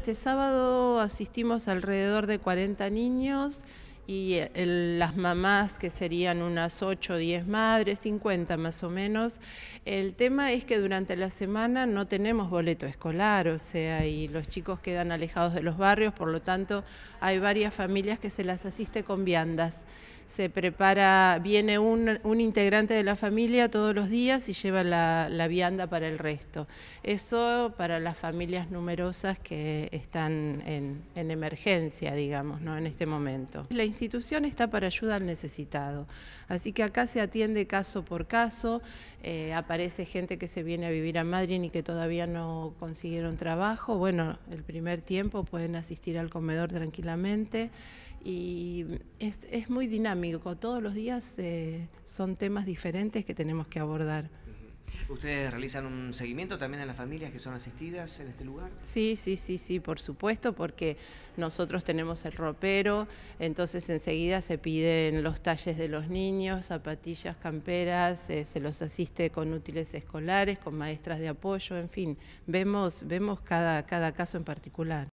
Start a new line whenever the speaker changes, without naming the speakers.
Este sábado asistimos alrededor de 40 niños y eh, las mamás, que serían unas 8 o 10 madres, 50 más o menos. El tema es que durante la semana no tenemos boleto escolar, o sea, y los chicos quedan alejados de los barrios, por lo tanto hay varias familias que se las asiste con viandas. Se prepara, viene un, integrante de la familia todos los días y lleva la, vianda para el resto. Eso para las familias numerosas que están en, emergencia, digamos, ¿no? en este momento institución está para ayuda al necesitado. Así que acá se atiende caso por caso, eh, aparece gente que se viene a vivir a Madrid y que todavía no consiguieron trabajo. Bueno, el primer tiempo pueden asistir al comedor tranquilamente y es, muy dinámico. Todos los días eh, son temas diferentes que tenemos que abordar.
¿Ustedes realizan un seguimiento también a las familias que son asistidas en este lugar?
Sí, sí, sí, sí, por supuesto, porque nosotros tenemos el ropero, entonces enseguida se piden los talles de los niños, zapatillas, camperas, eh, se los asiste con útiles escolares, con maestras de apoyo, en fin, vemos, vemos cada caso en particular.